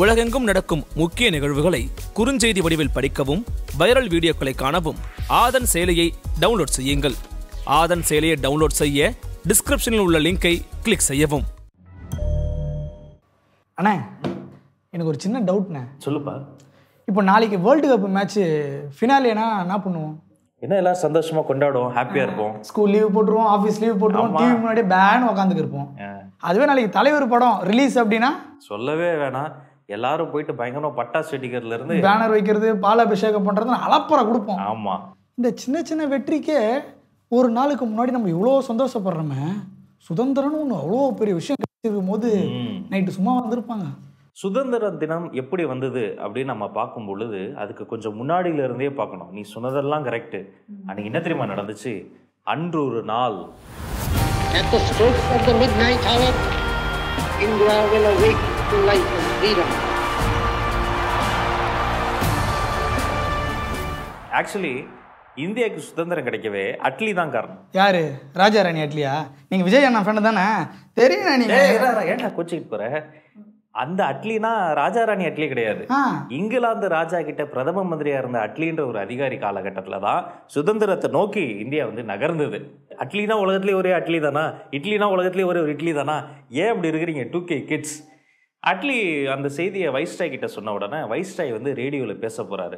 உலகெங்கும் நடக்கும் முக்கிய நிகழ்வுகளை குறுஞ்செய்தி வடிவில் படிக்கவும் வைரல் வீடியோக்களை காணவும் ஆதன் செயலியை டவுன்லோட் செய்யுங்கள் ஆதன் செயலியை டவுன்லோட் செய்ய டிஸ்கிரிப்ஷனில் உள்ள லிங்கை கிளிக் செய்யவும் அண்ணா எனக்கு ஒரு சின்ன டவுட்ண்ணே சொல்லுப்பா இப்போ நாளைக்கு வேர்ல்டு கப் மேட்ச்சு ஃபினாலேனா என்ன பண்ணுவோம் என்ன எல்லாம் சந்தோஷமா கொண்டாடுவோம் ஹாப்பியா இருப்போம் ஸ்கூல் லீவ் போட்டுருவோம் ஆஃபீஸ் லீவ் போட்டுருவோம் டிவி முன்னாடி பேன் உட்காந்துக்கு இருப்போம் அதுவே நாளைக்கு தலைவர் படம் ரிலீஸ் அப்படின்னா சொல்லவே வேணாம் எல்லாரும் போயிட்டு பயங்கரமாக பட்டாசு இருந்து பேனர் வைக்கிறது பாலாபிஷேகம் பண்றது அலப்பறை கொடுப்போம் ஆமாம் இந்த சின்ன சின்ன வெற்றிக்கே ஒரு நாளுக்கு முன்னாடி நம்ம இவ்வளோ சந்தோஷப்படுறோமே சுதந்திரம்னு ஒன்று அவ்வளோ பெரிய விஷயம் கிடைச்சிருக்கும் போது நைட்டு சும்மா வந்திருப்பாங்க சுதந்திர தினம் எப்படி வந்தது அப்படின்னு நம்ம பார்க்கும் பொழுது அதுக்கு கொஞ்சம் முன்னாடியிலிருந்தே பார்க்கணும் நீ சொன்னதெல்லாம் கரெக்டு அன்னைக்கு என்ன தெரியுமா நடந்துச்சு அன்று ஒரு நாள் இந்தியாவில் the லைஃப் ஆக்சுவலி இந்தியாவுக்கு சுதந்திரம் கிடைக்கவே அட்லி தான் காரணம் யாரு ராஜா ராணி அட்லியா நீங்க விஜய் அண்ணா ஃப்ரெண்டு தானே தெரியும் நீங்க ஏன்டா கோச்சிக்கிட்டு போற அந்த அட்லினா ராஜா ராணி அட்லி கிடையாது இங்கிலாந்து ராஜா கிட்ட பிரதம மந்திரியா இருந்த அட்லின்ற ஒரு அதிகாரி காலகட்டத்தில் தான் சுதந்திரத்தை நோக்கி இந்தியா வந்து நகர்ந்தது அட்லினா உலகத்திலேயே ஒரே அட்லி தானா இட்லினா உலகத்திலேயே ஒரே ஒரு இட்லி தானா ஏன் அப்படி இருக்கிறீங்க டூ கே கிட்ஸ் அட்லி அந்த செய்தியை வைஸ்டாய் கிட்ட சொன்ன உடனே வைஸ்டாய் வந்து ரேடியோவில் பேச போகிறாரு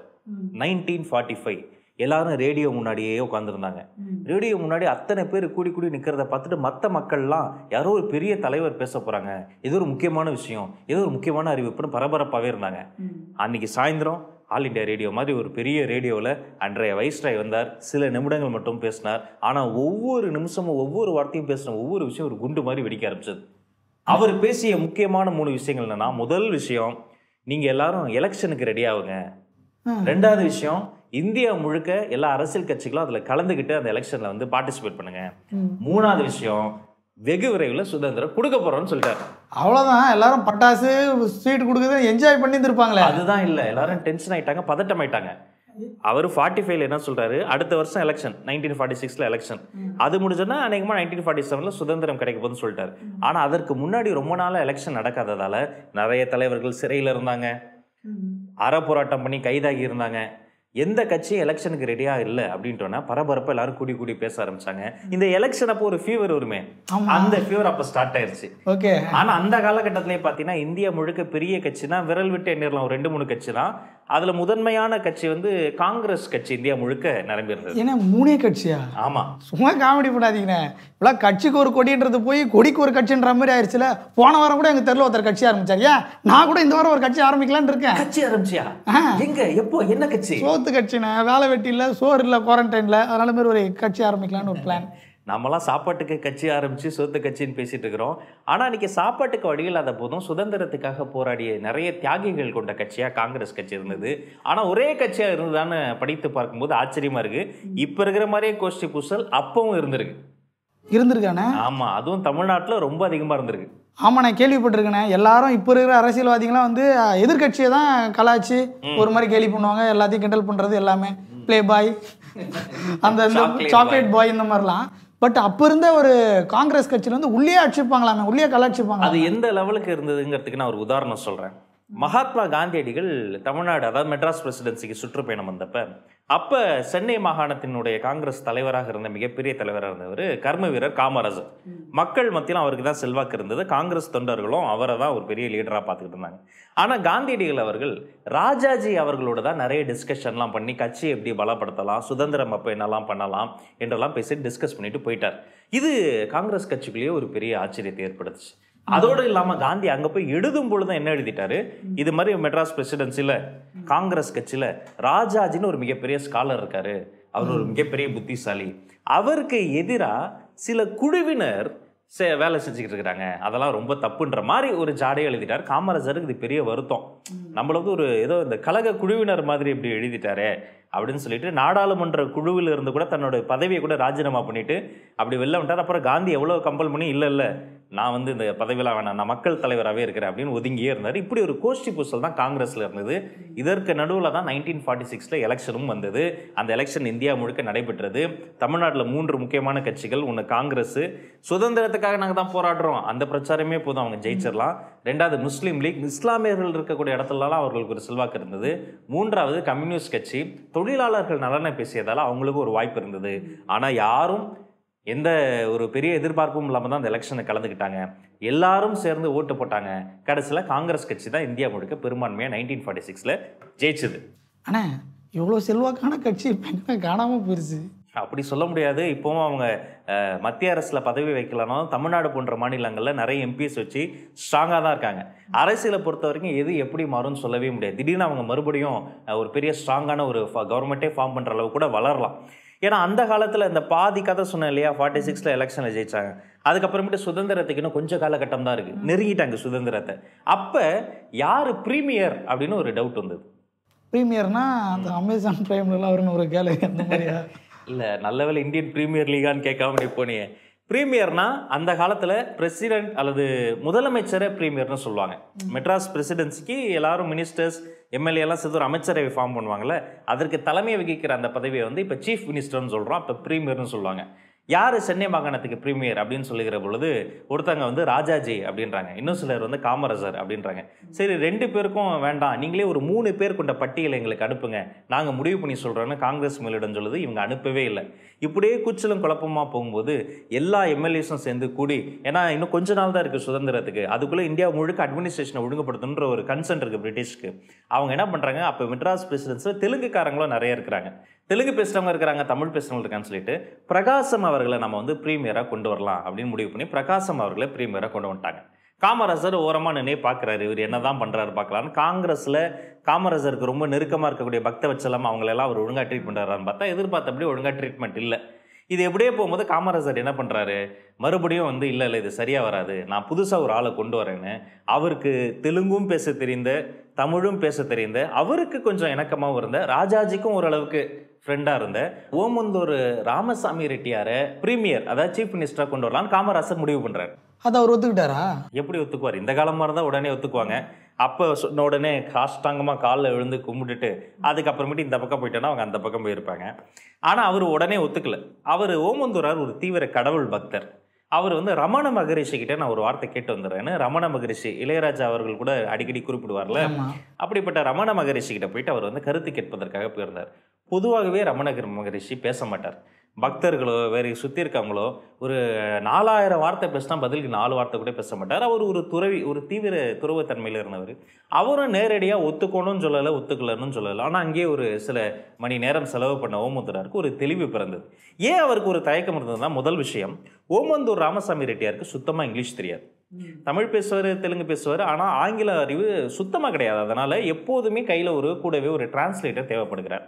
நைன்டீன் ஃபார்ட்டி ஃபைவ் எல்லாரும் ரேடியோ முன்னாடியே உட்காந்துருந்தாங்க ரேடியோ முன்னாடி அத்தனை பேர் கூடி கூடி நிற்கிறத பார்த்துட்டு மற்ற மக்கள்லாம் யாரோ ஒரு பெரிய தலைவர் பேச போகிறாங்க ஏதோ ஒரு முக்கியமான விஷயம் ஏதோ ஒரு முக்கியமான அறிவிப்புன்னு பரபரப்பாகவே இருந்தாங்க அன்னைக்கு சாயந்தரம் ஆல் இண்டியா ரேடியோ மாதிரி ஒரு பெரிய ரேடியோவில் அன்றைய ராய் வந்தார் சில நிமிடங்கள் மட்டும் பேசினார் ஆனால் ஒவ்வொரு நிமிஷமும் ஒவ்வொரு வார்த்தையும் பேசின ஒவ்வொரு விஷயம் ஒரு குண்டு மாதிரி வெடிக்க ஆரம்பிச்சது அவர் பேசிய முக்கியமான மூணு விஷயங்கள் என்னன்னா முதல் விஷயம் நீங்கள் எல்லாரும் எலெக்ஷனுக்கு ரெடி ஆகுங்க ரெண்டாவது விஷயம் இந்தியா முழுக்க எல்லா அரசியல் கட்சிகளும் அதுல கலந்துக்கிட்டு அந்த எலெக்ஷன்ல வந்து பார்ட்டிசிபேட் பண்ணுங்க மூணாவது விஷயம் வெகு விரைவில் சுதந்திரம் கொடுக்க போறோம்னு சொல்லிட்டாரு அவ்வளோதான் எல்லாரும் பட்டாசு ஸ்வீட் கொடுக்குறது என்ஜாய் பண்ணி இருப்பாங்களே அதுதான் இல்லை எல்லாரும் டென்ஷன் ஆயிட்டாங்க பதட்டம் ஆயிட்டாங்க அவர் ஃபார்ட்டி ஃபைவ்ல என்ன சொல்றாரு அடுத்த வருஷம் எலெக்ஷன் நைன்டீன் ஃபார்ட்டி சிக்ஸ்ல எலெக்ஷன் அது முடிஞ்சதுனா அநேகமா நைன்டீன் ஃபார்ட்டி செவன்ல சுதந்திரம் கிடைக்க போதுன்னு சொல்லிட்டாரு ஆனா அதற்கு முன்னாடி ரொம்ப நாள எலெக்ஷன் நடக்காததால நிறைய தலைவர்கள் சிறையில இருந்தாங்க அறப்போராட்டம் பண்ணி கைதாகி இருந்தாங்க எந்த கட்சியும் எலெக்ஷனுக்கு ரெடியாக இல்லை அப்படின்ட்டோன்னா பரபரப்ப எல்லாரும் கூடி கூடி பேச ஆரம்பிச்சாங்க இந்த எலெக்ஷன் அப்போ ஒரு ஃபீவர் வருமே அந்த ஃபீவர் அப்போ ஸ்டார்ட் ஆயிருச்சு ஓகே ஆனால் அந்த காலகட்டத்திலே பார்த்தீங்கன்னா இந்தியா முழுக்க பெரிய கட்சினா விரல் விட்டு ஒரு ரெண்டு மூணு கட்சி தான் அதில் முதன்மையான கட்சி வந்து காங்கிரஸ் கட்சி இந்தியா முழுக்க இருந்தது ஏன்னா மூணே கட்சியா ஆமாம் சும்மா காமெடி பண்ணாதீங்கண்ணே இப்பெல்லாம் கட்சிக்கு ஒரு கொடின்றது போய் கொடிக்கு ஒரு கட்சின்ற மாதிரி ஆயிடுச்சுல போன வாரம் கூட எங்கள் தெருவில் ஒருத்தர் கட்சி ஆரம்பிச்சாங்க நான் கூட இந்த வாரம் ஒரு கட்சி ஆரம்பிக்கலான் இருக்கேன் கட்சி ஆரம்பிச்சியா எங்க எப்போ என்ன கட்சி சொத்து கட்சிண்ணே வேலை வெட்டி இல்லை சோறு இல்லை குவாரண்டைனில் அதனால மாதிரி ஒரு கட்சி ஆரம்பிக்கலான்னு ஒரு பிளான் நம்மளாம் சாப்பாட்டுக்கு கட்சி ஆரம்பித்து சொத்து கட்சின்னு பேசிகிட்டு இருக்கிறோம் ஆனால் இன்றைக்கி சாப்பாட்டுக்கு வழி இல்லாத போதும் சுதந்திரத்துக்காக போராடிய நிறைய தியாகிகள் கொண்ட கட்சியாக காங்கிரஸ் கட்சி இருந்தது ஆனால் ஒரே கட்சியாக இருந்ததான்னு படித்து பார்க்கும்போது ஆச்சரியமாக இருக்குது இப்போ இருக்கிற மாதிரியே கோஷ்டி பூசல் அப்பவும் இருந்திருக்கு இருந்திருக்கானே ஆமாம் அதுவும் தமிழ்நாட்டில் ரொம்ப அதிகமாக இருந்திருக்கு ஆமாம் நான் கேள்விப்பட்டிருக்கேனே எல்லாரும் இப்போ இருக்கிற அரசியல்வாதிகளாம் வந்து எதிர்கட்சியை தான் கலாச்சி ஒரு மாதிரி கேள்வி பண்ணுவாங்க எல்லாத்தையும் கிண்டல் பண்ணுறது எல்லாமே ப்ளே பாய் அந்த சாக்லேட் பாய் இந்த மாதிரிலாம் பட் அப்போ இருந்த ஒரு காங்கிரஸ் வந்து உள்ளே அடிச்சுப்பாங்களாமே உள்ளே கலாச்சிப்பாங்க அது எந்த லெவலுக்கு இருந்ததுங்கிறதுக்கு நான் ஒரு உதாரணம் சொல்கிறேன் மகாத்மா காந்தியடிகள் தமிழ்நாடு அதாவது மெட்ராஸ் பிரசிடென்சிக்கு சுற்றுப்பயணம் வந்தப்ப அப்போ சென்னை மாகாணத்தினுடைய காங்கிரஸ் தலைவராக இருந்த மிகப்பெரிய தலைவராக இருந்தவர் கர்ம வீரர் காமராஜர் மக்கள் மத்தியில் அவருக்கு தான் செல்வாக்கு இருந்தது காங்கிரஸ் தொண்டர்களும் அவரை தான் ஒரு பெரிய லீடராக பார்த்துக்கிட்டு இருந்தாங்க ஆனால் காந்தியடிகள் அவர்கள் ராஜாஜி அவர்களோட தான் நிறைய டிஸ்கஷன்லாம் பண்ணி கட்சியை எப்படி பலப்படுத்தலாம் சுதந்திரம் அப்போ என்னெல்லாம் பண்ணலாம் என்றெல்லாம் பேசி டிஸ்கஸ் பண்ணிட்டு போயிட்டார் இது காங்கிரஸ் கட்சிக்குள்ளேயே ஒரு பெரிய ஆச்சரியத்தை ஏற்படுத்துச்சு அதோடு இல்லாமல் காந்தி அங்கே போய் எழுதும் பொழுது என்ன எழுதிட்டாரு இது மாதிரி மெட்ராஸ் பிரசிடென்சியில் காங்கிரஸ் கட்சியில் ராஜாஜின்னு ஒரு மிகப்பெரிய ஸ்காலர் இருக்காரு அவர் ஒரு மிகப்பெரிய புத்திசாலி அவருக்கு எதிராக சில குழுவினர் சே வேலை செஞ்சுக்கிட்டு இருக்கிறாங்க அதெல்லாம் ரொம்ப தப்புன்ற மாதிரி ஒரு ஜாடையை எழுதிட்டார் காமராஜருக்கு இது பெரிய வருத்தம் நம்மள வந்து ஒரு ஏதோ இந்த கழக குழுவினர் மாதிரி இப்படி எழுதிட்டாரே அப்படின்னு சொல்லிட்டு நாடாளுமன்ற குழுவில் இருந்து கூட தன்னோட பதவியை கூட ராஜினாமா பண்ணிட்டு அப்படி வெளில வந்துட்டார் அப்புறம் காந்தி எவ்வளோ கம்பல் பண்ணி இல்லை இல்லை நான் வந்து இந்த பதவியில் வேணாம் நான் மக்கள் தலைவராகவே இருக்கிறேன் அப்படின்னு ஒதுங்கியே இருந்தார் இப்படி ஒரு கோஷ்டி பூசல் தான் காங்கிரஸில் இருந்தது இதற்கு நடுவில் தான் நைன்டீன் ஃபார்ட்டி சிக்ஸில் எலெக்ஷனும் வந்தது அந்த எலெக்ஷன் இந்தியா முழுக்க நடைபெற்றது தமிழ்நாட்டில் மூன்று முக்கியமான கட்சிகள் ஒன்று காங்கிரஸ் சுதந்திரத்துக்காக நாங்கள் தான் போராடுறோம் அந்த பிரச்சாரமே போதும் அவங்க ஜெயிச்சிடலாம் ரெண்டாவது முஸ்லீம் லீக் இஸ்லாமியர்கள் இருக்கக்கூடிய இடத்துலலாம் அவர்களுக்கு ஒரு செல்வாக்கு இருந்தது மூன்றாவது கம்யூனிஸ்ட் கட்சி தொழிலாளர்கள் நலனை பேசியதால் அவங்களுக்கு ஒரு வாய்ப்பு இருந்தது ஆனால் யாரும் எந்த ஒரு பெரிய எதிர்பார்ப்பும் இல்லாமல் தான் அந்த எலெக்ஷனை கலந்துக்கிட்டாங்க எல்லாரும் சேர்ந்து ஓட்டு போட்டாங்க கடைசியில் காங்கிரஸ் கட்சி தான் இந்தியா முழுக்க பெரும்பான்மையாக நைன்டீன் ஃபார்ட்டி சிக்ஸில் ஜெயிச்சது ஆனால் இவ்வளோ செல்வாக்கான கட்சி காணாமல் போயிடுச்சு அப்படி சொல்ல முடியாது இப்போவும் அவங்க மத்திய அரசில் பதவி வைக்கலனாலும் தமிழ்நாடு போன்ற மாநிலங்களில் நிறைய எம்பிஎஸ் வச்சு ஸ்ட்ராங்காக தான் இருக்காங்க அரசியலை பொறுத்த வரைக்கும் எது எப்படி மாறும்னு சொல்லவே முடியாது திடீர்னு அவங்க மறுபடியும் ஒரு பெரிய ஸ்ட்ராங்கான ஒரு கவர்மெண்ட்டே ஃபார்ம் பண்ணுற அளவு கூட வளரலாம் ஏன்னா அந்த காலத்தில் இந்த பாதி கதை சொன்னேன் இல்லையா ஃபார்ட்டி சிக்ஸில் எலெக்ஷனில் ஜெயிச்சாங்க அதுக்கப்புறமேட்டு சுதந்திரத்துக்கு இன்னும் கொஞ்சம் காலகட்டம் தான் இருக்குது நெருங்கிட்டாங்க சுதந்திரத்தை அப்போ யார் ப்ரீமியர் அப்படின்னு ஒரு டவுட் வந்தது ப்ரீமியர்னா அந்த அமேசான் ப்ரைம்லாம் வரும்னு ஒரு கேலரி அந்த மாதிரியா இல்லை நல்ல வேலை இந்தியன் ப்ரீமியர் லீகான்னு கேட்காம நீ போனியே பிரீமியர்னா அந்த காலத்தில் பிரசிடென்ட் அல்லது முதலமைச்சரை பிரீமியர்னு சொல்லுவாங்க மெட்ராஸ் பிரசிடென்சிக்கு எல்லாரும் மினிஸ்டர்ஸ் எல்லாம் சேர்ந்து ஒரு அமைச்சரவை ஃபார்ம் பண்ணுவாங்கள்ல அதற்கு தலைமை வகிக்கிற அந்த பதவியை வந்து இப்போ சீஃப் மினிஸ்டர்னு சொல்கிறோம் அப்போ பிரீமியர்னு சொல்லுவாங்க யார் சென்னை மாகாணத்துக்கு ப்ரீமியர் அப்படின்னு சொல்லுகிற பொழுது ஒருத்தங்க வந்து ராஜாஜி அப்படின்றாங்க இன்னும் சிலர் வந்து காமராஜர் அப்படின்றாங்க சரி ரெண்டு பேருக்கும் வேண்டாம் நீங்களே ஒரு மூணு பேர் கொண்ட பட்டியலை எங்களுக்கு அனுப்புங்க நாங்கள் முடிவு பண்ணி சொல்கிறோன்னு காங்கிரஸ் மேலிடம் சொல்லுது இவங்க அனுப்பவே இல்லை இப்படியே கூச்சலும் குழப்பமாக போகும்போது எல்லா எம்எல்ஏஸும் சேர்ந்து கூடி ஏன்னா இன்னும் கொஞ்ச நாள் தான் இருக்குது சுதந்திரத்துக்கு அதுக்குள்ளே இந்தியா முழுக்க அட்மினிஸ்ட்ரேஷனை ஒழுங்குபடுத்தணுன்ற ஒரு கன்சர்ன் இருக்குது பிரிட்டிஷ்க்கு அவங்க என்ன பண்ணுறாங்க அப்போ மெட்ராஸ் பிரசிடென்ஸில் தெலுங்குக்காரங்களும் நிறைய இருக்கிறாங்க தெலுங்கு பேசுகிறவங்க இருக்கிறாங்க தமிழ் பேசுகிறவங்க இருக்கான்னு சொல்லிட்டு பிரகாசம் அவர்களை நம்ம வந்து ப்ரீமியராக கொண்டு வரலாம் அப்படின்னு முடிவு பண்ணி பிரகாசம் அவர்களை ப்ரீமியராக கொண்டு வந்துட்டாங்க காமராஜர் ஓரமாக நினைவு பார்க்குறாரு இவர் என்ன தான் பண்ணுறாரு பார்க்கலான்னு காங்கிரஸில் காமராஜருக்கு ரொம்ப நெருக்கமாக இருக்கக்கூடிய பக்த வச்சலம் அவங்களெல்லாம் அவர் ஒழுங்காக ட்ரீட் பண்ணுறாருன்னு பார்த்தா எதிர்பார்த்தபடி ஒழுங்காக ட்ரீட்மெண்ட் இல்லை இது எப்படியே போகும்போது காமராஜர் என்ன பண்ணுறாரு மறுபடியும் வந்து இல்லை இல்லை இது சரியாக வராது நான் புதுசாக ஒரு ஆளை கொண்டு வரேன்னு அவருக்கு தெலுங்கும் பேச தெரிந்த தமிழும் பேச தெரிந்த அவருக்கு கொஞ்சம் இணக்கமாகவும் இருந்த ராஜாஜிக்கும் ஓரளவுக்கு ஃப்ரெண்டாக இருந்த ஓமந்தூர் ராமசாமி ரெட்டியாரை பிரீமியர் அதாவது சீஃப் மினிஸ்டராக கொண்டு வரலான்னு காமராசர் முடிவு பண்ணுறாரு அதை அவர் ஒத்துக்கிட்டாரா எப்படி ஒத்துக்குவார் இந்த காலமாக இருந்தால் உடனே ஒத்துக்குவாங்க அப்போ சொன்ன உடனே காஷ்டாங்கமாக காலில் விழுந்து கும்பிட்டுட்டு அதுக்கப்புறமேட்டு இந்த பக்கம் போயிட்டோன்னா அவங்க அந்த பக்கம் போயிருப்பாங்க ஆனால் அவர் உடனே ஒத்துக்கலை அவர் ஓமந்தூரார் ஒரு தீவிர கடவுள் பக்தர் அவர் வந்து ரமண மகரிஷி கிட்டே நான் ஒரு வார்த்தை கேட்டு வந்துடுறேன்னு ரமண மகரிஷி இளையராஜா அவர்கள் கூட அடிக்கடி குறிப்பிடுவார்ல அப்படிப்பட்ட ரமண மகரிஷி கிட்ட போயிட்டு அவர் வந்து கருத்து கேட்பதற்காக போயிருந்தார் பொதுவாகவே ரமண மகரிஷி பேச மாட்டார் பக்தர்களோ வேற சுற்றி இருக்கவங்களோ ஒரு நாலாயிரம் வார்த்தை பேசினா பதிலுக்கு நாலு வார்த்தை கூட பேச மாட்டார் அவர் ஒரு துறவி ஒரு தீவிர துறவுத்தன்மையில் இருந்தவர் அவரும் நேரடியாக ஒத்துக்கணும்னு சொல்லலை ஒத்துக்கலன்னு சொல்லலை ஆனால் அங்கேயே ஒரு சில மணி நேரம் செலவு பண்ண ஓமந்தூராருக்கு ஒரு தெளிவு பிறந்தது ஏன் அவருக்கு ஒரு தயக்கம் இருந்ததுன்னா முதல் விஷயம் ஓமந்தூர் ராமசாமி ரெட்டியாருக்கு சுத்தமாக இங்கிலீஷ் தெரியாது தமிழ் பேசுவார் தெலுங்கு பேசுவார் ஆனால் ஆங்கில அறிவு சுத்தமாக கிடையாது அதனால் எப்போதுமே கையில் ஒரு கூடவே ஒரு டிரான்ஸ்லேட்டர் தேவைப்படுகிறார்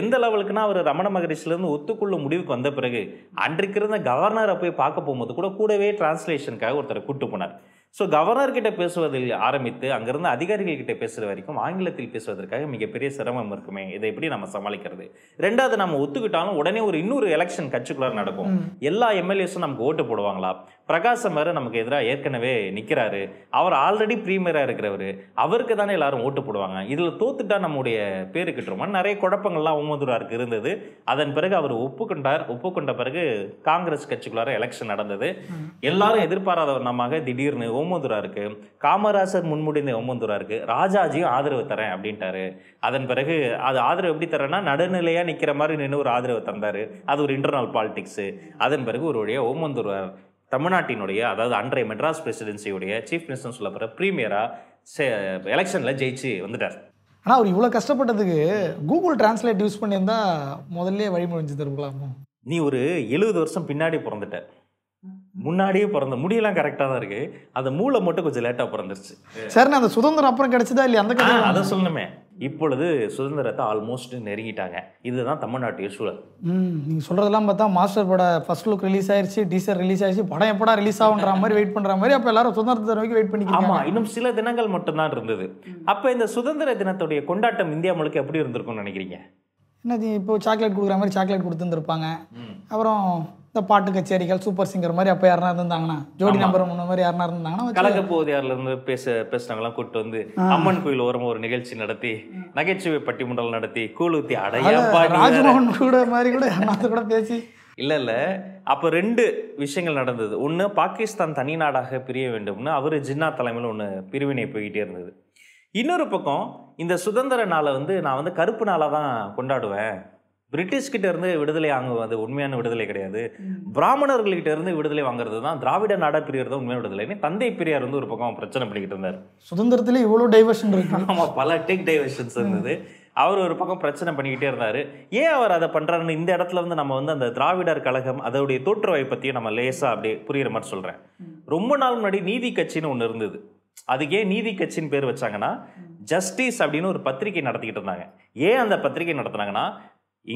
எந்த லெவலுக்குன்னா அவர் ரமண மகரிஷிலேருந்து ஒத்துக்குள்ள முடிவுக்கு வந்த பிறகு அன்றைக்கு இருந்த கவர்னரை போய் பார்க்க போகும்போது கூட கூடவே டிரான்ஸ்லேஷனுக்காக ஒருத்தரை கூப்பிட்டு போனார் ஸோ கவர்னர்கிட்ட பேசுவதில் ஆரம்பித்து அங்கேருந்து அதிகாரிகள்கிட்ட பேசுகிற வரைக்கும் ஆங்கிலத்தில் பேசுவதற்காக மிகப்பெரிய சிரமம் இருக்குமே இதை எப்படி நம்ம சமாளிக்கிறது ரெண்டாவது நம்ம ஒத்துக்கிட்டாலும் உடனே ஒரு இன்னொரு எலெக்ஷன் கட்சிக்குள்ளார் நடக்கும் எல்லா எம்எல்ஏஸும் நமக்கு ஓட்டு போடுவாங்களா பிரகாசம் வேறு நமக்கு எதிராக ஏற்கனவே நிற்கிறாரு அவர் ஆல்ரெடி ப்ரீமியராக இருக்கிறவர் அவருக்கு தானே எல்லாரும் ஓட்டு போடுவாங்க இதில் தோத்துட்டா நம்முடைய பேரு கிட்டுருமா நிறைய குழப்பங்கள்லாம் ஓமதுராருக்கு இருந்தது அதன் பிறகு அவர் ஒப்புக்கொண்டார் ஒப்புக்கொண்ட பிறகு காங்கிரஸ் கட்சிக்குள்ளார எலெக்ஷன் நடந்தது எல்லாரும் எதிர்பாராத வண்ணமாக திடீர்னு ஓமதுராருக்கு காமராசர் முன்முடிந்த இருக்குது ராஜாஜியும் ஆதரவு தரேன் அப்படின்ட்டாரு அதன் பிறகு அது ஆதரவு எப்படி தரேன்னா நடுநிலையாக நிற்கிற மாதிரி நின்று ஒரு ஆதரவு தந்தார் அது ஒரு இன்டர்னல் பாலிடிக்ஸு அதன் பிறகு ஒரு வழியாக ஓமந்துருவார் தமிழ்நாட்டினுடைய அதாவது அன்றைய மெட்ராஸ் பிரசிடென்சியுடைய சீஃப் மினிஸ்டர்னு சொல்லப்படுற ப்ரீமியராக எலெக்ஷனில் ஜெயிச்சு வந்துட்டார் ஆனால் அவர் இவ்வளோ கஷ்டப்பட்டதுக்கு கூகுள் டிரான்ஸ்லேட் யூஸ் பண்ணியிருந்தா முதல்ல வழிமுறைஞ்சு தருக்கலாமோ நீ ஒரு எழுபது வருஷம் பின்னாடி பிறந்துட்ட முன்னாடியே பிறந்த முடியெல்லாம் கரெக்டாக தான் இருக்குது அந்த மூளை மட்டும் கொஞ்சம் லேட்டாக பிறந்துருச்சு சரி நான் அந்த சுதந்திரம் அப்புறம் கிடைச்சதா இல்லையா அந்த அதை சொல்லணுமே இப்பொழுது சுதந்திரத்தை ஆல்மோஸ்ட் நெருங்கிட்டாங்க இதுதான் தமிழ்நாட்டு சூழல் நீங்கள் சொல்றதெல்லாம் பார்த்தா மாஸ்டர் பட ஃபர்ஸ்ட் லுக் ரிலீஸ் ஆயிருச்சு டீசர் ரிலீஸ் ஆயிடுச்சு படம் எப்படா ரிலீஸ் ஆகுன்ற மாதிரி வெயிட் பண்ணுற மாதிரி அப்போ எல்லாரும் சுதந்திர நோக்கி வெயிட் பண்ணி ஆமா இன்னும் சில தினங்கள் மட்டும்தான் இருந்தது அப்போ இந்த சுதந்திர தினத்துடைய கொண்டாட்டம் இந்தியா முழுக்க எப்படி இருந்திருக்கும்னு நினைக்கிறீங்க என்னது இப்போ சாக்லேட் கொடுக்குற மாதிரி சாக்லேட் கொடுத்துருந்துருப்பாங்க அப்புறம் பாட்டு கச்சேரிகள் சூப்பர் சிங்கர் மாதிரி அப்போ யாருனா இருந்தாங்கன்னா ஜோடி நம்பர் மூணு மாதிரி யாருனா இருந்தாங்கன்னா கலக்க போதியார்ல இருந்து பேச பேசினாங்களாம் கூப்பிட்டு வந்து அம்மன் கோயில் ஓரம் ஒரு நிகழ்ச்சி நடத்தி நகைச்சுவை பட்டிமன்றம் நடத்தி கூழுத்தி அடைய ராஜ்மோகன் கூட மாதிரி கூட யாருனாத்து கூட பேசி இல்லை இல்லை அப்போ ரெண்டு விஷயங்கள் நடந்தது ஒன்று பாகிஸ்தான் தனி நாடாக பிரிய வேண்டும்னு அவர் ஜின்னா தலைமையில் ஒன்று பிரிவினை போய்கிட்டே இருந்தது இன்னொரு பக்கம் இந்த சுதந்திர நாளை வந்து நான் வந்து கருப்பு நாளாக தான் கொண்டாடுவேன் பிரிட்டிஷ்கிட்ட இருந்து விடுதலை வாங்குவது உண்மையான விடுதலை கிடையாது பிராமணர்கள்கிட்ட இருந்து விடுதலை வாங்குறது தான் திராவிட நாடா பிரியர் தான் உண்மையான விடுதலைன்னு தந்தை பெரியார் வந்து ஒரு பக்கம் பிரச்சனை பண்ணிக்கிட்டு இருந்தார் சுதந்திரத்திலே இவ்வளோ டைவர்ஷன் இருக்கு ஆமாம் பல டெக் டைவர்ஷன்ஸ் இருந்தது அவர் ஒரு பக்கம் பிரச்சனை பண்ணிக்கிட்டே இருந்தார் ஏன் அவர் அதை பண்ணுறாருன்னு இந்த இடத்துல வந்து நம்ம வந்து அந்த திராவிடர் கழகம் அதோடைய தோற்றுவை பற்றியும் நம்ம லேசாக அப்படியே புரிகிற மாதிரி சொல்கிறேன் ரொம்ப நாள் முன்னாடி நீதி கட்சின்னு ஒன்று இருந்தது அதுக்கு ஏன் நீதி கட்சின்னு பேர் வச்சாங்கன்னா ஜஸ்டிஸ் அப்படின்னு ஒரு பத்திரிகை நடத்திக்கிட்டு இருந்தாங்க ஏன் அந்த பத்திரிகை நடத்துனாங்கன்னா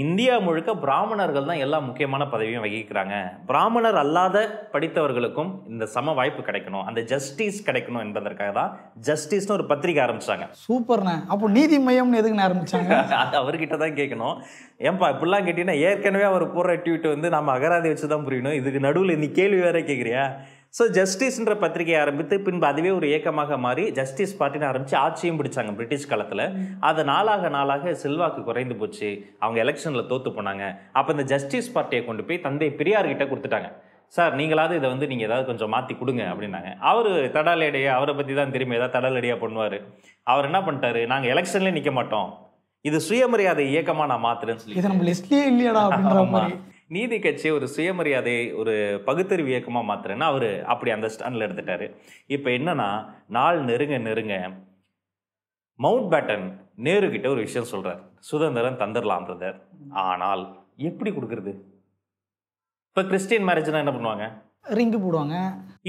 இந்தியா முழுக்க பிராமணர்கள் தான் எல்லா முக்கியமான பதவியும் வகிக்கிறாங்க பிராமணர் அல்லாத படித்தவர்களுக்கும் இந்த சம வாய்ப்பு கிடைக்கணும் அந்த ஜஸ்டிஸ் கிடைக்கணும் என்பதற்காக தான் ஜஸ்டிஸ்னு ஒரு பத்திரிகை ஆரம்பிச்சாங்க சூப்பர்ண்ண அப்போ நீதி மையம்னு எதுக்கு ஆரம்பிச்சாங்க அது அவர்கிட்ட தான் கேட்கணும் ஏன்பா இப்படிலாம் கேட்டீங்கன்னா ஏற்கனவே அவர் போடுற ட்வீட் வந்து நம்ம அகராதி வச்சு தான் புரியணும் இதுக்கு நடுவில் நீ கேள்வி வேற கேட்குறியா ஸோ ஜஸ்டிஸ்ன்ற பத்திரிகையை ஆரம்பித்து பின்பு அதுவே ஒரு இயக்கமாக மாறி ஜஸ்டிஸ் பார்ட்டின்னு ஆரம்பித்து ஆட்சியும் பிடிச்சாங்க பிரிட்டிஷ் காலத்தில் அது நாளாக நாளாக செல்வாக்கு குறைந்து போச்சு அவங்க எலெக்ஷனில் தோற்று போனாங்க அப்போ இந்த ஜஸ்டிஸ் பார்ட்டியை கொண்டு போய் தந்தை பெரியார்கிட்ட கொடுத்துட்டாங்க சார் நீங்களாவது இதை வந்து நீங்கள் ஏதாவது கொஞ்சம் மாற்றி கொடுங்க அப்படின்னாங்க அவர் தடாலடையே அவரை பற்றி தான் திரும்பி ஏதாவது தடாலடியாக பண்ணுவார் அவர் என்ன பண்ணிட்டாரு நாங்கள் எலெக்ஷன்லேயே நிற்க மாட்டோம் இது சுயமரியாதை இயக்கமாக நான் மாத்துறேன்னு சொல்லி இல்லையா அப்படின்ற மாதிரி நீதி கட்சியை ஒரு சுயமரியாதை ஒரு பகுத்தறிவு இயக்கமாக மாத்துறேன்னா அவர் அப்படி அந்த ஸ்டாண்டில் எடுத்துட்டாரு இப்போ என்னன்னா நாள் நெருங்க நெருங்க மவுண்ட் பேட்டன் நேரு கிட்ட ஒரு விஷயம் சொல்கிறார் சுதந்திரம் தந்துடலாம் பிரதர் ஆனால் எப்படி கொடுக்குறது இப்போ கிறிஸ்டியன் மேரேஜ்னா என்ன பண்ணுவாங்க ரிங்கு போடுவாங்க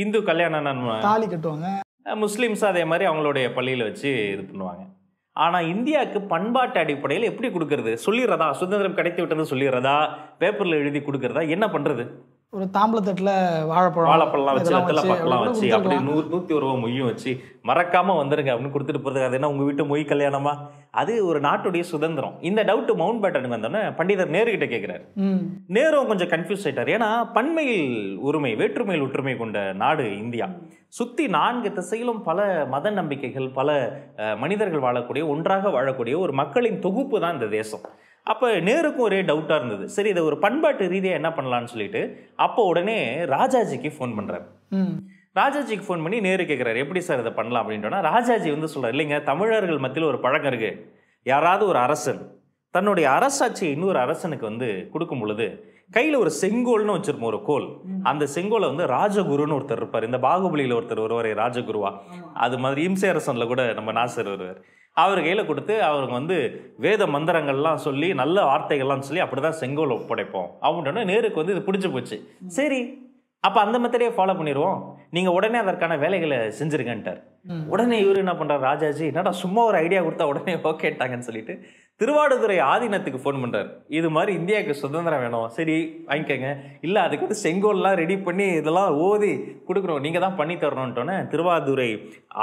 இந்து கல்யாணம் தாலி கட்டுவாங்க முஸ்லீம்ஸ் அதே மாதிரி அவங்களுடைய பள்ளியில் வச்சு இது பண்ணுவாங்க ஆனால் இந்தியாவுக்கு பண்பாட்டு அடிப்படையில் எப்படி கொடுக்கறது சொல்லிடுறதா சுதந்திரம் கிடைத்து விட்டது சொல்லிடுறதா பேப்பரில் எழுதி கொடுக்குறதா என்ன பண்ணுறது ஒரு தாம்பளத்தட்டில் வாழைப்பழம் வாழைப்பழம்லாம் வச்சு வெத்தலை பக்கம்லாம் வச்சு அப்படி நூறு நூற்றி ஒரு ரூபா மொய்யும் வச்சு மறக்காமல் வந்துருங்க அப்படின்னு கொடுத்துட்டு போகிறதுக்கு அது என்ன உங்கள் வீட்டு மொய் கல்யாணமா அது ஒரு நாட்டுடைய சுதந்திரம் இந்த டவுட்டு மவுண்ட் பேட்டனுக்கு வந்தோடனே பண்டிதர் நேருகிட்ட கேட்குறாரு நேரும் கொஞ்சம் கன்ஃபியூஸ் ஆயிட்டார் ஏன்னா பன்மையில் உரிமை வேற்றுமையில் ஒற்றுமை கொண்ட நாடு இந்தியா சுற்றி நான்கு திசையிலும் பல மத நம்பிக்கைகள் பல மனிதர்கள் வாழக்கூடிய ஒன்றாக வாழக்கூடிய ஒரு மக்களின் தொகுப்பு தான் இந்த தேசம் அப்போ நேருக்கும் ஒரே டவுட்டாக இருந்தது சரி இதை ஒரு பண்பாட்டு ரீதியாக என்ன பண்ணலான்னு சொல்லிட்டு அப்போ உடனே ராஜாஜிக்கு ஃபோன் பண்ணுறாரு ராஜாஜிக்கு ஃபோன் பண்ணி நேரு கேட்குறாரு எப்படி சார் இதை பண்ணலாம் அப்படின்ட்டோன்னா ராஜாஜி வந்து சொல்கிறார் இல்லைங்க தமிழர்கள் மத்தியில் ஒரு பழக்கம் இருக்குது யாராவது ஒரு அரசன் தன்னுடைய அரசாட்சியை இன்னொரு அரசனுக்கு வந்து கொடுக்கும் பொழுது கையில் ஒரு செங்கோல்னு வச்சுருப்போம் ஒரு கோல் அந்த செங்கோலை வந்து ராஜகுருன்னு ஒருத்தர் இருப்பார் இந்த பாகுபலியில் ஒருத்தர் ஒருவரை ராஜகுருவா அது மாதிரி இம்சை அரசனில் கூட நம்ம நாசர் வருவார் அவர் கையில் கொடுத்து அவருக்கு வந்து வேத மந்திரங்கள்லாம் சொல்லி நல்ல வார்த்தைகள்லாம் சொல்லி அப்படி தான் செங்கோல் ஒப்படைப்போம் அப்படின்னா நேருக்கு வந்து இது பிடிச்சி போச்சு சரி அப்போ அந்த மாதிரியே ஃபாலோ பண்ணிடுவோம் நீங்கள் உடனே அதற்கான வேலைகளை செஞ்சுருங்கன்ட்டார் உடனே இவர் என்ன பண்ணுறாரு ராஜாஜி என்னடா சும்மா ஒரு ஐடியா கொடுத்தா உடனே ஓகேட்டாங்கன்னு சொல்லிட்டு திருவாடுதுறை ஆதீனத்துக்கு ஃபோன் பண்ணுறாரு இது மாதிரி இந்தியாவுக்கு சுதந்திரம் வேணும் சரி வாங்கிக்கோங்க இல்லை அதுக்கு வந்து செங்கோல்லாம் ரெடி பண்ணி இதெல்லாம் ஓதி கொடுக்குறோம் நீங்கள் தான் பண்ணி தரணுன்ட்டோன்னே திருவாதுரை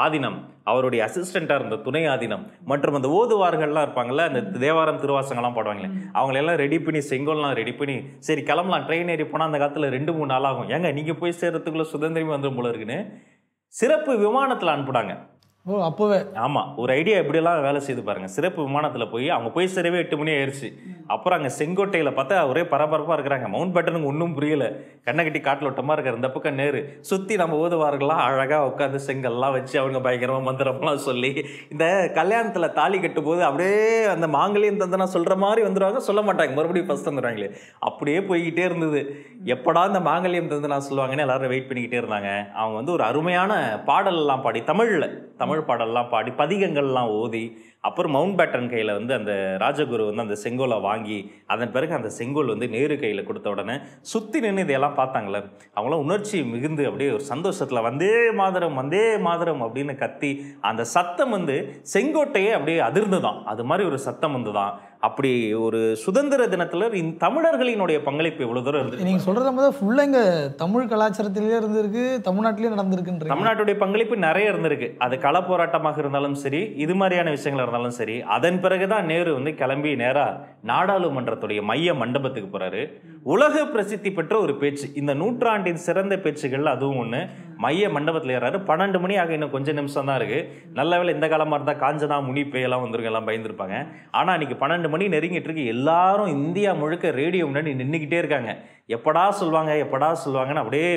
ஆதீனம் அவருடைய அசிஸ்டண்ட்டாக இருந்த துணை ஆதீனம் மற்றும் அந்த ஓதுவார்கள்லாம் இருப்பாங்கள்ல அந்த தேவாரம் திருவாசங்கள்லாம் பாடுவாங்களே அவங்களெல்லாம் ரெடி பண்ணி செங்கோல்லாம் ரெடி பண்ணி சரி கிளம்பலாம் ட்ரெயின் ஏறி போனால் அந்த காலத்தில் ரெண்டு மூணு நாள் ஆகும் ஏங்க நீங்கள் போய் சேர்கிறதுக்குள்ளே சுதந்திரமே வந்துடும் போல இருக்குன்னு சிறப்பு விமானத்தில் அனுப்புனாங்க ஓ அப்போவே ஆமாம் ஒரு ஐடியா எப்படியெல்லாம் வேலை செய்து பாருங்கள் சிறப்பு விமானத்தில் போய் அவங்க போய் சேரவே எட்டு மணி ஆயிடுச்சு அப்புறம் அங்கே செங்கோட்டையில் பார்த்தா ஒரே பரபரப்பாக இருக்கிறாங்க மவுண்ட் பட்டனுக்கு ஒன்றும் புரியல கண்ணை கட்டி காட்டில் ஒட்டமாக இருக்கிற இந்த பக்கம் நேரு சுற்றி நம்ம ஓதுவார்கள்லாம் அழகாக உட்காந்து செங்கல்லாம் வச்சு அவங்க பயங்கரமாக மந்திரம்லாம் சொல்லி இந்த கல்யாணத்தில் தாலி கட்டும் போது அப்படியே அந்த மாங்கலியம் தந்தனா சொல்கிற மாதிரி வந்துடுவாங்க சொல்ல மாட்டாங்க மறுபடியும் ஃபஸ்ட் வந்துடுவாங்களே அப்படியே போய்கிட்டே இருந்தது எப்படா இந்த மாங்கல்யம் தந்தனா சொல்லுவாங்கன்னு எல்லாரும் வெயிட் பண்ணிக்கிட்டே இருந்தாங்க அவங்க வந்து ஒரு அருமையான பாடலெல்லாம் பாடி தமிழில் தமிழ் பாடல்லாம் பாடி பதிகங்கள்லாம் ஓதி அப்புறம் மவுண்ட் பேட்டன் கையில் வந்து அந்த ராஜகுரு வந்து அந்த செங்கோலை வாங்கி அதன் பிறகு அந்த செங்கோல் வந்து நேரு கையில் கொடுத்த உடனே சுற்றி நின்று இதையெல்லாம் பார்த்தாங்களே அவங்களாம் உணர்ச்சி மிகுந்து அப்படியே ஒரு சந்தோஷத்தில் வந்தே மாதரம் வந்தே மாதரம் அப்படின்னு கத்தி அந்த சத்தம் வந்து செங்கோட்டையே அப்படியே அதிர்ந்து தான் அது மாதிரி ஒரு சத்தம் வந்து தான் அப்படி ஒரு சுதந்திர தினத்தில் தமிழர்களினுடைய பங்களிப்பு இவ்வளோ தூரம் இருந்து நீங்கள் சொல்கிற மாதிரி ஃபுல்லாக இங்கே தமிழ் கலாச்சாரத்திலேயே இருந்திருக்கு தமிழ்நாட்டிலேயே நடந்திருக்குன்ற தமிழ்நாட்டுடைய பங்களிப்பு நிறைய இருந்திருக்கு அது கள போராட்டமாக இருந்தாலும் சரி இது மாதிரியான விஷயங்கள் இருந்தாலும் சரி அதன் பிறகுதான் நேரு வந்து கிளம்பி நேராக நாடாளுமன்றத்துடைய மைய மண்டபத்துக்கு போறாரு உலக பிரசித்தி பெற்ற ஒரு பேச்சு இந்த நூற்றாண்டின் சிறந்த பேச்சுகள் அதுவும் ஒன்று மைய மண்டபத்தில் ஏறாரு பன்னெண்டு மணி ஆக இன்னும் கொஞ்சம் நிமிஷம் தான் இருக்குது நல்ல வேலை இந்த காலமாக இருந்தால் காஞ்சனா முனி பேயெல்லாம் வந்துருங்க எல்லாம் பயந்துருப்பாங்க ஆனால் இன்றைக்கி பன்னெண்டு மணி நெருங்கிட்டு இருக்கு எல்லாரும் இந்தியா முழுக்க ரேடியோ முன்னாடி நின்றுக்கிட்டே இருக்காங்க எப்படா சொல்லுவாங்க எப்படா சொல்லுவாங்கன்னு அப்படியே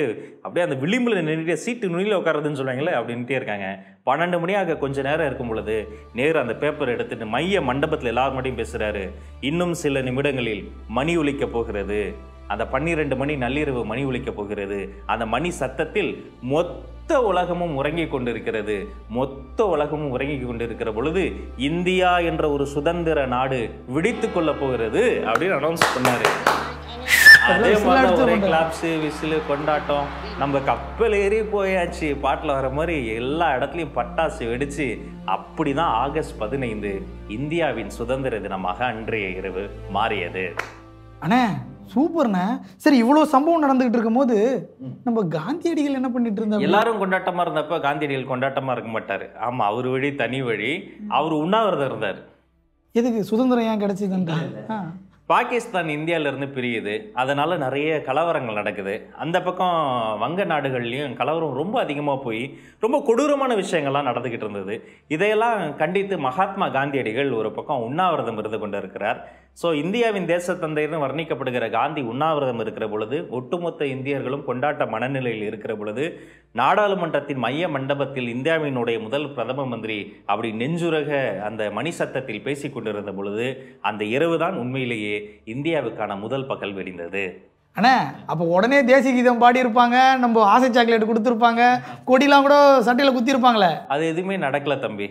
அப்படியே அந்த விளிம்பில் நின்றுட்டே சீட்டு நுனியில் உட்காருதுன்னு சொல்லுவாங்களே அப்படின்ட்டே இருக்காங்க பன்னெண்டு மணி ஆக கொஞ்சம் நேரம் இருக்கும் பொழுது நேரு அந்த பேப்பர் எடுத்துட்டு மைய மண்டபத்தில் எல்லாரும் மட்டும் பேசுகிறாரு இன்னும் சில நிமிடங்களில் மணி ஒலிக்க போகிறது அந்த பன்னிரெண்டு மணி நள்ளிரவு மணி ஒழிக்க போகிறது அந்த மணி சத்தத்தில் மொத்த உலகமும் உறங்கிக் கொண்டிருக்கிறது மொத்த உலகமும் உறங்கிக் கொண்டிருக்கிற பொழுது இந்தியா என்ற ஒரு சுதந்திர நாடு விடித்து கொள்ள போகிறது அப்படின்னு அனௌன்ஸ் பண்ணாரு அதே மாதிரி ஒரே கிளாப்ஸு விசிலு கொண்டாட்டம் நம்ம கப்பல் ஏறி போயாச்சு பாட்டில் வர மாதிரி எல்லா இடத்துலையும் பட்டாசு வெடிச்சு அப்படி தான் ஆகஸ்ட் பதினைந்து இந்தியாவின் சுதந்திர தினமாக அன்றைய இரவு மாறியது அண்ணே சூப்பர்ண்ணா சரி இவ்வளவு சம்பவம் நடந்துகிட்டு இருக்கும்போது நம்ம காந்தியடிகள் என்ன பண்ணிட்டு இருந்தா எல்லாரும் கொண்டாட்டமா இருந்தப்ப காந்தியடிகள் கொண்டாட்டமா இருக்க மாட்டாரு ஆமா அவர் வழி தனி வழி அவர் உண்ணாவிரதம் இருந்தார் எதுக்கு சுதந்திரம் ஏன் கிடைச்சதுன்றா பாகிஸ்தான் இருந்து பிரியுது அதனால நிறைய கலவரங்கள் நடக்குது அந்த பக்கம் வங்க நாடுகள்லேயும் கலவரம் ரொம்ப அதிகமாக போய் ரொம்ப கொடூரமான விஷயங்கள்லாம் நடந்துக்கிட்டு இருந்தது இதையெல்லாம் கண்டித்து மகாத்மா காந்தியடிகள் ஒரு பக்கம் உண்ணாவிரதம் இருந்து கொண்டு இருக்கிறார் ஸோ இந்தியாவின் தேச தந்தைன்னு வர்ணிக்கப்படுகிற காந்தி உண்ணாவிரதம் இருக்கிற பொழுது ஒட்டுமொத்த இந்தியர்களும் கொண்டாட்ட மனநிலையில் இருக்கிற பொழுது நாடாளுமன்றத்தின் மைய மண்டபத்தில் இந்தியாவினுடைய முதல் பிரதம மந்திரி அப்படி நெஞ்சுரக அந்த மணி சத்தத்தில் பேசி கொண்டிருந்த பொழுது அந்த இரவு தான் உண்மையிலேயே இந்தியாவுக்கான முதல் பகல் வெடிந்தது அண்ணா அப்போ உடனே தேசிய கீதம் பாடியிருப்பாங்க நம்ம ஆசை சாக்லேட் கொடுத்துருப்பாங்க கொடிலாம் கூட சட்டையில் குத்திருப்பாங்களே அது எதுவுமே நடக்கல தம்பி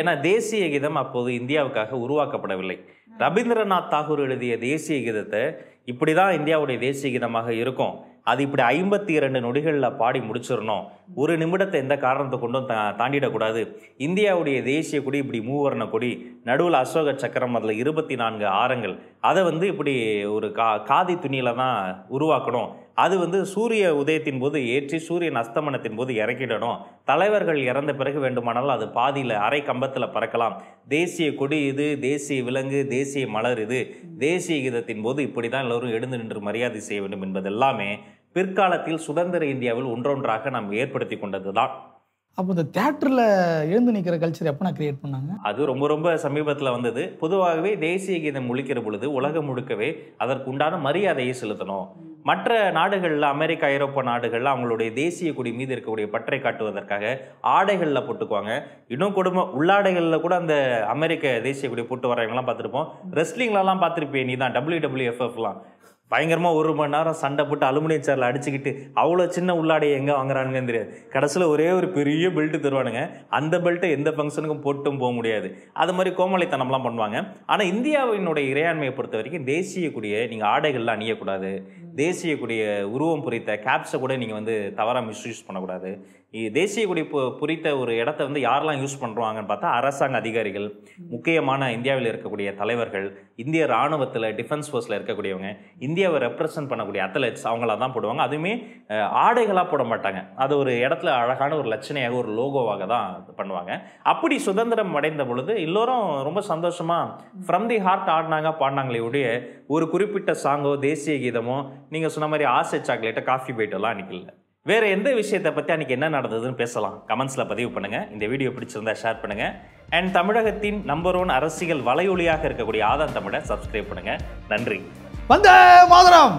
ஏன்னா தேசிய கீதம் அப்போது இந்தியாவுக்காக உருவாக்கப்படவில்லை ரவீந்திரநாத் தாகூர் எழுதிய தேசிய கீதத்தை இப்படி தான் இந்தியாவுடைய தேசிய கீதமாக இருக்கும் அது இப்படி ஐம்பத்தி இரண்டு நொடிகளில் பாடி முடிச்சிடணும் ஒரு நிமிடத்தை எந்த காரணத்தை கொண்டும் தா தாண்டிடக்கூடாது இந்தியாவுடைய தேசிய கொடி இப்படி மூவர்ண கொடி நடுவில் அசோக சக்கரம் அதில் இருபத்தி நான்கு ஆரங்கள் அதை வந்து இப்படி ஒரு கா காதி துணியில் தான் உருவாக்கணும் அது வந்து சூரிய உதயத்தின் போது ஏற்றி சூரியன் அஸ்தமனத்தின் போது இறக்கிடணும் தலைவர்கள் இறந்த பிறகு வேண்டுமானாலும் அது பாதியில் அரை கம்பத்தில் பறக்கலாம் தேசிய கொடி இது தேசிய விலங்கு தேசிய மலர் இது தேசிய கீதத்தின் போது இப்படி தான் எல்லோரும் எழுந்து நின்று மரியாதை செய்ய வேண்டும் என்பது எல்லாமே பிற்காலத்தில் சுதந்திர இந்தியாவில் ஒன்றொன்றாக நாம் ஏற்படுத்தி கொண்டது தான் அப்போ இந்த தேட்டரில் எழுந்து நிற்கிற கல்ச்சர் எப்போ நான் கிரியேட் பண்ணாங்க அது ரொம்ப ரொம்ப சமீபத்தில் வந்தது பொதுவாகவே தேசிய கீதம் முழிக்கிற பொழுது உலகம் முழுக்கவே அதற்கு உண்டான மரியாதையை செலுத்தணும் மற்ற நாடுகளில் அமெரிக்கா ஐரோப்பா நாடுகளில் அவங்களுடைய தேசிய கொடி மீது இருக்கக்கூடிய பற்றை காட்டுவதற்காக ஆடைகளில் போட்டுக்குவாங்க இன்னும் கொடுமை உள்ளாடைகளில் கூட அந்த அமெரிக்க தேசிய கொடி போட்டு வரவங்கலாம் பார்த்துருப்போம் ரெஸ்லிங்லலாம் பார்த்துருப்பேன் நீ தான் டபிள்யூ டபிள்யூ எஃப்எஃப்லாம் பயங்கரமாக ஒரு மணி நேரம் சண்டை போட்டு அலுமினியம் சேரில் அடிச்சுக்கிட்டு அவ்வளோ சின்ன உள்ளாடையை எங்கே வாங்குறானுங்கன்னு தெரியாது கடைசியில் ஒரே ஒரு பெரிய பெல்ட்டு தருவானுங்க அந்த பெல்ட்டை எந்த ஃபங்க்ஷனுக்கும் போட்டும் போக முடியாது அது மாதிரி கோமலைத்தனம்லாம் பண்ணுவாங்க ஆனால் இந்தியாவினுடைய இறையாண்மையை பொறுத்த வரைக்கும் தேசிய கூடிய நீங்கள் ஆடைகள்லாம் அணியக்கூடாது தேசிய கூடிய உருவம் புரித்த கேப்ஸை கூட நீங்கள் வந்து தவறாக மிஸ்யூஸ் பண்ணக்கூடாது தேசிய கொடி குறித்த ஒரு இடத்த வந்து யாரெல்லாம் யூஸ் பண்ணுறாங்கன்னு பார்த்தா அரசாங்க அதிகாரிகள் முக்கியமான இந்தியாவில் இருக்கக்கூடிய தலைவர்கள் இந்திய இராணுவத்தில் டிஃபென்ஸ் ஃபோர்ஸில் இருக்கக்கூடியவங்க இந்தியாவை ரெப்ரசன்ட் பண்ணக்கூடிய அத்லெட்ஸ் அவங்கள தான் போடுவாங்க அதுவுமே ஆடைகளாக போட மாட்டாங்க அது ஒரு இடத்துல அழகான ஒரு லட்சணையாக ஒரு லோகோவாக தான் பண்ணுவாங்க அப்படி சுதந்திரம் அடைந்த பொழுது எல்லோரும் ரொம்ப சந்தோஷமாக ஃப்ரம் தி ஹார்ட் ஆடினாங்க பாடினாங்களே உடைய ஒரு குறிப்பிட்ட சாங்கோ தேசிய கீதமோ நீங்கள் சொன்ன மாதிரி ஆசை சாக்லேட்டை காஃபி பைட்டெல்லாம் அன்றைக்கி இல்லை வேறு எந்த விஷயத்தை பற்றி அன்றைக்கி என்ன நடந்ததுன்னு பேசலாம் கமெண்ட்ஸில் பதிவு பண்ணுங்கள் இந்த வீடியோ பிடிச்சிருந்தா ஷேர் பண்ணுங்கள் அண்ட் தமிழகத்தின் நம்பர் ஒன் அரசியல் வலையொலியாக இருக்கக்கூடிய ஆதார் தமிழை சப்ஸ்கிரைப் பண்ணுங்கள் நன்றி வந்த மாதரம்